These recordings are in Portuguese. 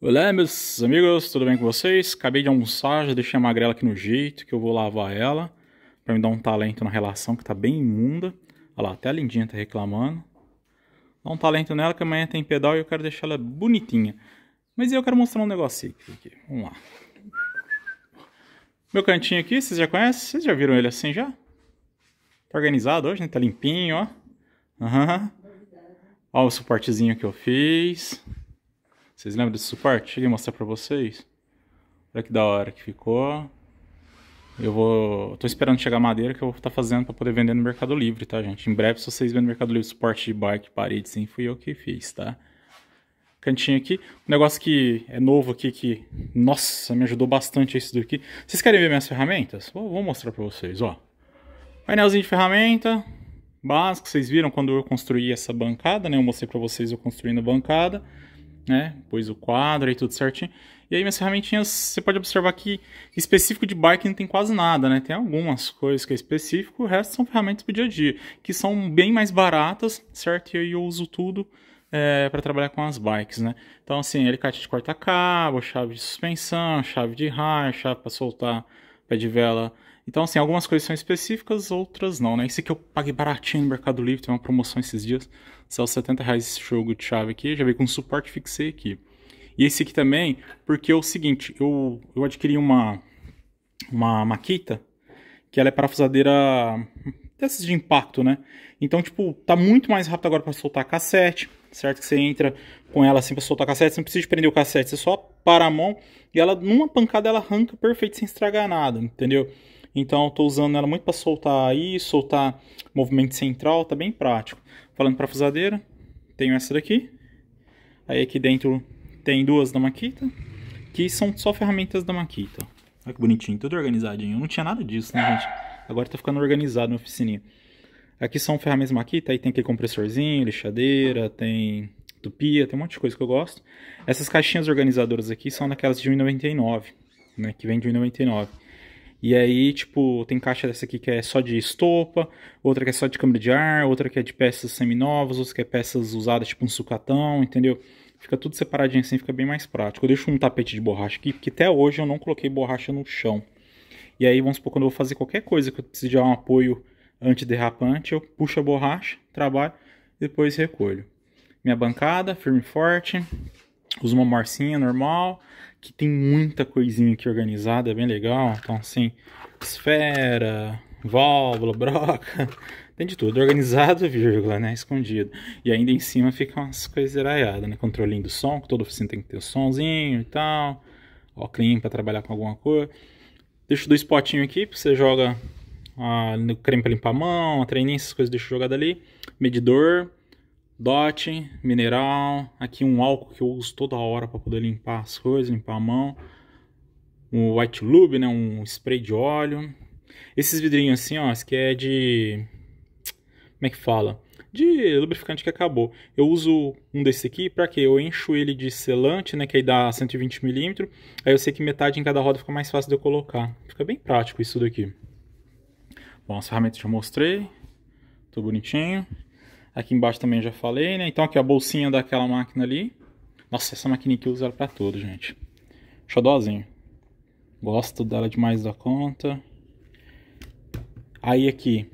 Olá, meus amigos, tudo bem com vocês? Acabei de almoçar, já deixei a magrela aqui no jeito, que eu vou lavar ela, para me dar um talento na relação que tá bem imunda. Olha lá, até a lindinha tá reclamando. Dá um talento nela que amanhã tem pedal e eu quero deixar ela bonitinha. Mas eu quero mostrar um negocinho aqui. Vamos lá. Meu cantinho aqui, vocês já conhecem? Vocês já viram ele assim já? Tá organizado hoje, né? Tá limpinho, ó. Aham. Uhum. Ó o suportezinho que eu fiz. Vocês lembram desse suporte? Cheguei a mostrar pra vocês. Olha que da hora que ficou. Eu vou... Tô esperando chegar madeira que eu vou estar tá fazendo pra poder vender no Mercado Livre, tá, gente? Em breve, se vocês verem no Mercado Livre suporte de bike, parede, sim, fui eu que fiz, tá? Cantinho aqui. Um negócio que é novo aqui, que... Nossa, me ajudou bastante isso daqui. Vocês querem ver minhas ferramentas? Vou, vou mostrar pra vocês, ó. Painelzinho de ferramenta. Básico, vocês viram quando eu construí essa bancada, né? Eu mostrei pra vocês eu construindo a bancada né? Pôs o quadro aí tudo certinho. E aí minhas ferramentinhas, você pode observar que específico de bike não tem quase nada, né? Tem algumas coisas que é específico, o resto são ferramentas do dia a dia, que são bem mais baratas, certo? E aí eu uso tudo é, para trabalhar com as bikes, né? Então assim, alicate de corta-cabo, chave de suspensão, chave de raio, chave para soltar pé de vela então, assim, algumas coisas são específicas, outras não, né? Esse aqui eu paguei baratinho no Mercado Livre, tem uma promoção esses dias. Saiu 70 reais esse jogo de chave aqui, já veio com suporte, fixei aqui. E esse aqui também, porque é o seguinte, eu, eu adquiri uma, uma maquita, que ela é parafusadeira dessas de impacto, né? Então, tipo, tá muito mais rápido agora para soltar cassete, certo? Que você entra com ela assim pra soltar cassete, você não precisa prender o cassete, você só para a mão e ela, numa pancada, ela arranca perfeito sem estragar nada, entendeu? Então eu estou usando ela muito para soltar aí, soltar movimento central, tá bem prático. Falando para fusadeira, tenho essa daqui. Aí aqui dentro tem duas da Makita, que são só ferramentas da Makita. Olha que bonitinho, tudo organizadinho. Eu não tinha nada disso, né, gente? Agora está ficando organizado na oficininha. Aqui são ferramentas Makita, aí tem aquele compressorzinho, lixadeira, tem tupia, tem um monte de coisa que eu gosto. Essas caixinhas organizadoras aqui são daquelas de 1,99, né, que vem de 1,99. E aí, tipo, tem caixa dessa aqui que é só de estopa, outra que é só de câmbio de ar, outra que é de peças seminovas, outra que é peças usadas, tipo um sucatão, entendeu? Fica tudo separadinho assim, fica bem mais prático. Eu deixo um tapete de borracha aqui, porque até hoje eu não coloquei borracha no chão. E aí, vamos supor, quando eu vou fazer qualquer coisa que eu precise de um apoio antiderrapante, eu puxo a borracha, trabalho, depois recolho. Minha bancada, firme e forte, uso uma morcinha normal, que tem muita coisinha aqui organizada, é bem legal. Então, assim, esfera, válvula, broca, tem de tudo. Organizado, vírgula, né? Escondido. E ainda em cima ficam as coisas iraiadas, né? Controlinho do som, que toda oficina tem que ter o somzinho e tal. clean para trabalhar com alguma cor. Deixa dois potinhos aqui, porque você joga ah, creme para limpar a mão, a treininha, essas coisas deixa jogada ali. Medidor, Dot, mineral, aqui um álcool que eu uso toda hora para poder limpar as coisas, limpar a mão. Um white lube, né, um spray de óleo. Esses vidrinhos assim, ó, esse que é de como é que fala? De lubrificante que acabou. Eu uso um desse aqui para que eu encho ele de selante, né, que aí dá 120 mm. Aí eu sei que metade em cada roda fica mais fácil de eu colocar. Fica bem prático isso daqui. Bom, as ferramentas eu já mostrei. Tô bonitinho. Aqui embaixo também já falei, né? Então aqui a bolsinha daquela máquina ali. Nossa, essa maquininha que eu uso ela pra tudo, gente. Xodózinho. Gosto dela demais da conta. Aí aqui,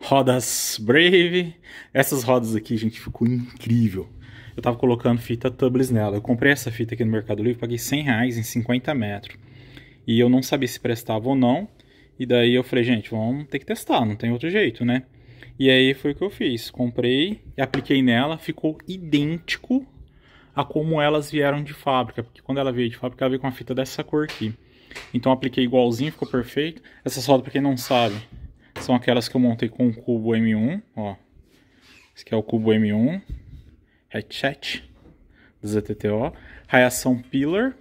rodas Brave. Essas rodas aqui, gente, ficou incrível. Eu tava colocando fita tubeless nela. Eu comprei essa fita aqui no Mercado Livre, paguei 100 reais em 50 metros. E eu não sabia se prestava ou não. E daí eu falei, gente, vamos ter que testar, não tem outro jeito, né? E aí foi o que eu fiz. Comprei, e apliquei nela, ficou idêntico a como elas vieram de fábrica. Porque quando ela veio de fábrica, ela veio com uma fita dessa cor aqui. Então apliquei igualzinho, ficou perfeito. Essa solda, pra quem não sabe, são aquelas que eu montei com o cubo M1, ó. Esse aqui é o cubo M1, Hatchet, do ZTTO. Raiação Pillar,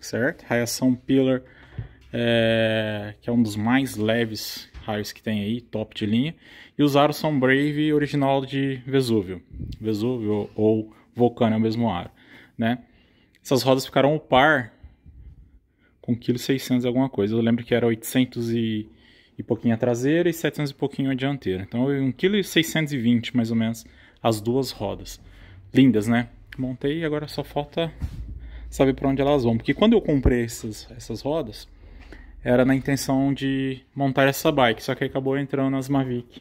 certo? Raiação Pillar, é, que é um dos mais leves raios que tem aí, top de linha, e usar o brave original de Vesúvio. Vesúvio ou Vulcano é o mesmo aro, né? Essas rodas ficaram o par com 1,6 kg alguma coisa. Eu lembro que era 800 e, e pouquinho a traseira e 700 e pouquinho a dianteira. Então 1,620 kg mais ou menos as duas rodas. Lindas, né? Montei e agora só falta saber para onde elas vão. Porque quando eu comprei essas, essas rodas era na intenção de montar essa bike, só que acabou entrando nas Mavic.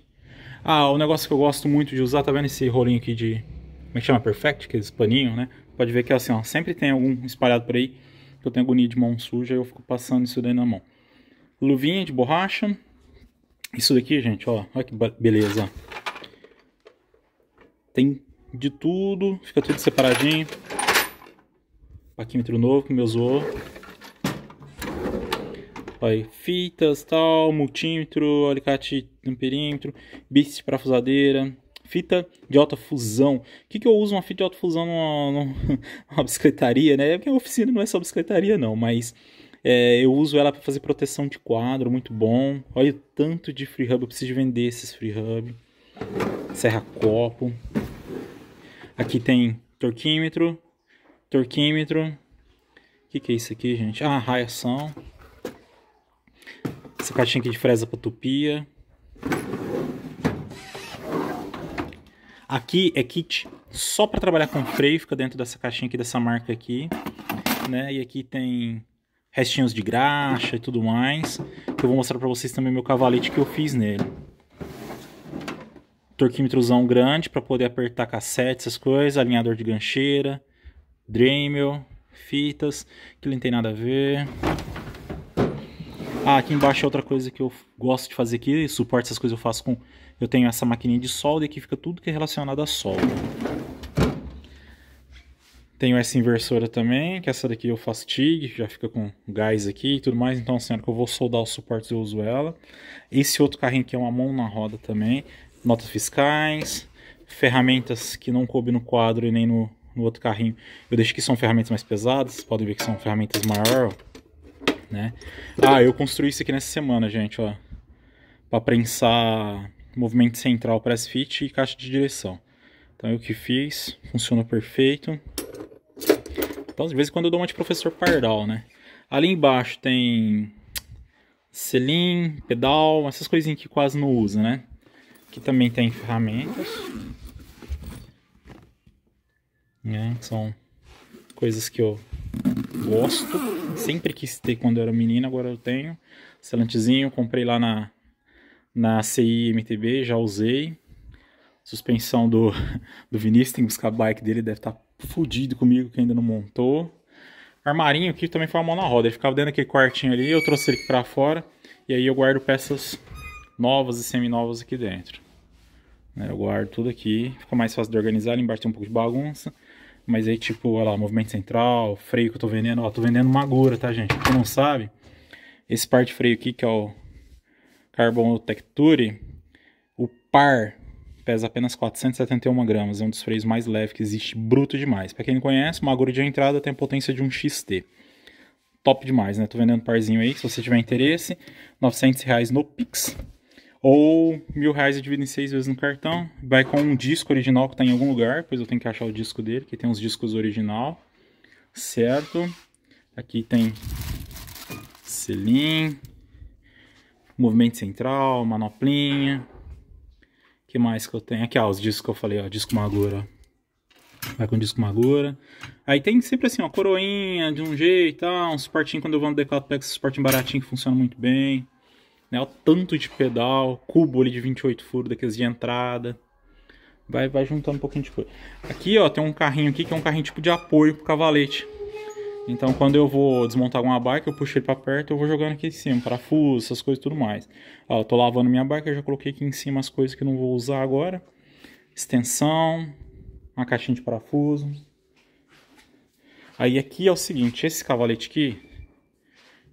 Ah, o negócio que eu gosto muito de usar, tá vendo esse rolinho aqui de. Como é que chama? Perfect? Que é esse paninho, né? Pode ver que assim, ó, sempre tem algum espalhado por aí que eu tenho agonia de mão suja e eu fico passando isso daí na mão. Luvinha de borracha. Isso daqui, gente, ó, olha que beleza. Tem de tudo, fica tudo separadinho. Paquímetro novo que me usou. Aí, fitas, tal, multímetro, alicate no perímetro, bits parafusadeira, fita de alta fusão. O que, que eu uso uma fita de alta fusão numa, numa bicicletaria, né? É porque a oficina não é só bicicletaria, não, mas é, eu uso ela para fazer proteção de quadro, muito bom. Olha o tanto de free hub, eu preciso vender esses free hub. Serra copo. Aqui tem torquímetro, torquímetro. O que, que é isso aqui, gente? Ah, raiação. Essa caixinha aqui de fresa para tupia. Aqui é kit só para trabalhar com freio, fica dentro dessa caixinha aqui dessa marca aqui, né? E aqui tem restinhos de graxa e tudo mais. eu vou mostrar para vocês também meu cavalete que eu fiz nele. Torquímetrozão grande para poder apertar cassete, essas coisas, alinhador de gancheira, Dremel, fitas, que não tem nada a ver. Ah, aqui embaixo é outra coisa que eu gosto de fazer aqui, suporte essas coisas eu faço com... Eu tenho essa maquininha de solda e aqui fica tudo que é relacionado a solda. Tenho essa inversora também, que essa daqui eu faço TIG, já fica com gás aqui e tudo mais. Então, assim, hora que eu vou soldar os suportes, eu uso ela. Esse outro carrinho aqui é uma mão na roda também. Notas fiscais, ferramentas que não coube no quadro e nem no, no outro carrinho. Eu deixo que são ferramentas mais pesadas, podem ver que são ferramentas maiores, né? Ah, eu construí isso aqui nessa semana, gente, ó. Para prensar movimento central para fit e caixa de direção. Então eu que fiz, Funcionou perfeito. Então, de vez em quando eu dou uma de professor Pardal, né? Ali embaixo tem selim, pedal, essas coisinhas que quase não usa, né? Aqui também tem ferramentas. Né? São coisas que eu gosto. Sempre quis ter quando eu era menina, agora eu tenho. Selantezinho, comprei lá na, na CI MTB, já usei. Suspensão do, do Vinícius, tem que buscar a bike dele, deve estar tá fudido comigo que ainda não montou. Armarinho aqui também foi uma mão na roda, ele ficava dentro daquele quartinho ali, eu trouxe ele para fora. E aí eu guardo peças novas e semi-novas aqui dentro. Né, eu guardo tudo aqui, fica mais fácil de organizar, ali embaixo tem um pouco de bagunça. Mas aí, tipo, olha lá, movimento central, freio que eu tô vendendo, ó, tô vendendo Magura, tá, gente? Quem não sabe, esse par de freio aqui, que é o Carbon Tecture, o par pesa apenas 471 gramas, é um dos freios mais leves que existe, bruto demais. Para quem não conhece, uma de entrada tem a potência de um XT. Top demais, né? Tô vendendo parzinho aí, se você tiver interesse, 900 reais no Pix. Ou mil reais dividido em seis vezes no cartão. Vai com um disco original que está em algum lugar, pois eu tenho que achar o disco dele, que tem uns discos original. Certo? Aqui tem selim, movimento central, manoplinha. que mais que eu tenho? Aqui, ó, os discos que eu falei, ó, disco magura. Vai com disco magura. Aí tem sempre assim, ó, coroinha de um jeito, tá? um suportinho quando eu vou no Decathlon, pega esse suportinho baratinho que funciona muito bem né? O tanto de pedal, cubo ali de 28 furos daqueles de entrada. Vai, vai juntando um pouquinho de coisa. Aqui, ó, tem um carrinho aqui que é um carrinho tipo de apoio pro cavalete. Então, quando eu vou desmontar alguma barca, eu puxo ele pra perto eu vou jogando aqui em cima, parafuso, essas coisas e tudo mais. Ó, eu tô lavando minha barca, eu já coloquei aqui em cima as coisas que eu não vou usar agora. Extensão, uma caixinha de parafuso. Aí aqui é o seguinte, esse cavalete aqui,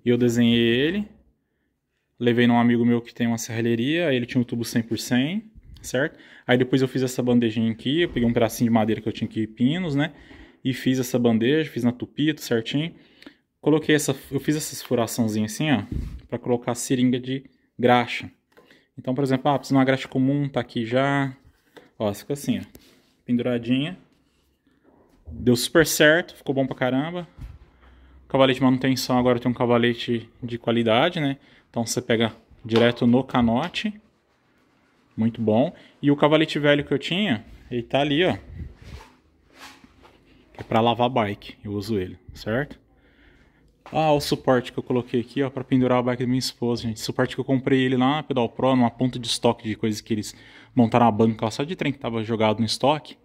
eu desenhei ele levei num amigo meu que tem uma serralheria, ele tinha um tubo 100 certo? Aí depois eu fiz essa bandejinha aqui, eu peguei um pedacinho de madeira que eu tinha aqui, pinos, né? E fiz essa bandeja, fiz na tudo certinho. Coloquei essa, eu fiz essas furaçãozinhas assim, ó, para colocar a seringa de graxa. Então, por exemplo, ah, precisa de uma graxa comum, tá aqui já. Ó, ficou assim, ó, penduradinha. Deu super certo, ficou bom pra caramba. Cavalete de manutenção, agora tem um cavalete de qualidade, né? Então você pega direto no canote. Muito bom. E o cavalete velho que eu tinha, ele tá ali, ó. É pra lavar bike, eu uso ele, certo? Ah, o suporte que eu coloquei aqui, ó, pra pendurar a bike da minha esposa, gente. suporte que eu comprei ele lá na Pedal Pro, numa ponta de estoque de coisas que eles montaram a banca só de trem que tava jogado no estoque.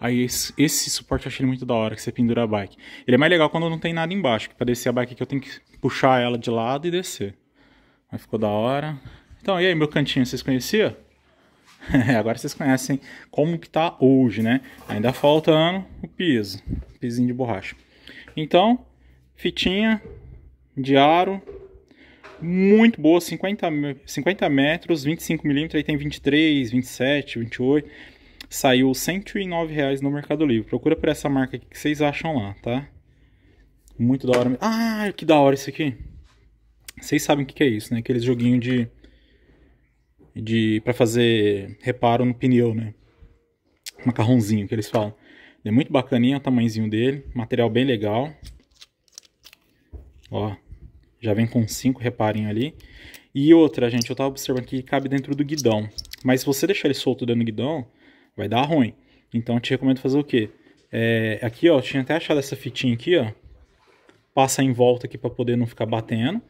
Aí esse, esse, suporte eu achei muito da hora, que você pendura a bike. Ele é mais legal quando não tem nada embaixo, que pra descer a bike aqui eu tenho que puxar ela de lado e descer. Mas ficou da hora. Então, e aí, meu cantinho, vocês conheciam? É, agora vocês conhecem como que tá hoje, né? Ainda faltando o piso, pisinho de borracha. Então, fitinha de aro, muito boa, 50, 50 metros, 25 milímetros, aí tem 23, 27, 28. Saiu 109 reais no Mercado Livre. Procura por essa marca aqui que vocês acham lá, tá? Muito da hora. Ah, que da hora isso aqui. Vocês sabem o que, que é isso, né? Aqueles joguinho de de para fazer reparo no pneu, né? Macarrãozinho que eles falam. Ele é muito bacaninha o tamanhozinho dele, material bem legal. Ó, já vem com cinco reparinhos ali. E outra, gente, eu tava observando que cabe dentro do guidão. Mas se você deixar ele solto dentro do guidão, vai dar ruim. Então eu te recomendo fazer o quê? É, aqui, ó, eu tinha até achado essa fitinha aqui, ó. Passa em volta aqui para poder não ficar batendo.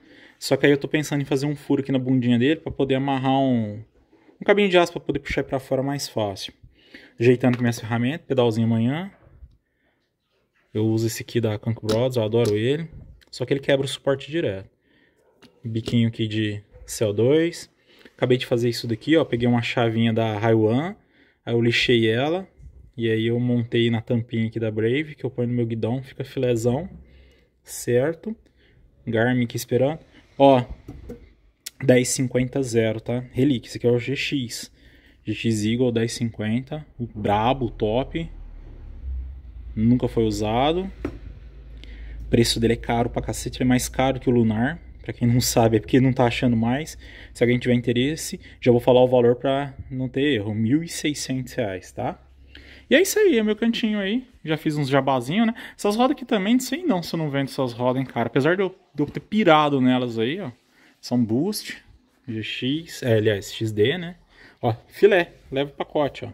Só que aí eu tô pensando em fazer um furo aqui na bundinha dele para poder amarrar um, um cabinho de aço para poder puxar para fora mais fácil. Ajeitando com minhas ferramentas, pedalzinho amanhã. Eu uso esse aqui da Cunk Brothers, eu adoro ele. Só que ele quebra o suporte direto. Biquinho aqui de CO2. Acabei de fazer isso daqui, ó. Peguei uma chavinha da Raiwan, aí eu lixei ela. E aí eu montei na tampinha aqui da Brave, que eu ponho no meu guidão, fica filezão, certo? Garmin aqui esperando. Ó, 1050 zero, tá? Relíquia, esse aqui é o GX. GX Eagle 1050, o brabo, o top. Nunca foi usado. O preço dele é caro pra cacete, é mais caro que o Lunar. Pra quem não sabe, é porque não tá achando mais. Se alguém tiver interesse, já vou falar o valor pra não ter erro. R$ 1.600, tá? E é isso aí, é meu cantinho aí. Já fiz uns jabazinho, né? Essas rodas aqui também, não sei não se eu não vendo essas rodas, hein, cara. Apesar de eu, de eu ter pirado nelas aí, ó. São Boost, GX, é, aliás, XD, né? Ó, filé, leva o pacote, ó.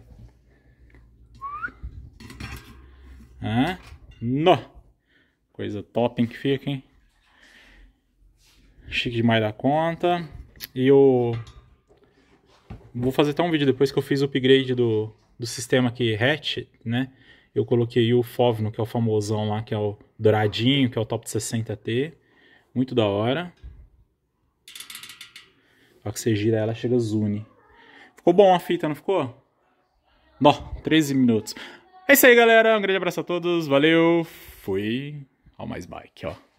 Ah, nó! Coisa top hein, que fica, hein? Chique demais da conta. E o Vou fazer até um vídeo depois que eu fiz o upgrade do, do sistema aqui hatch, né? Eu coloquei o Fovno, que é o famosão lá, que é o douradinho, que é o Top 60T. Muito da hora. Só que você gira ela, chega zune. Ficou bom a fita, não ficou? Ó, 13 minutos. É isso aí, galera. Um grande abraço a todos. Valeu. Fui. Ó, mais bike, ó.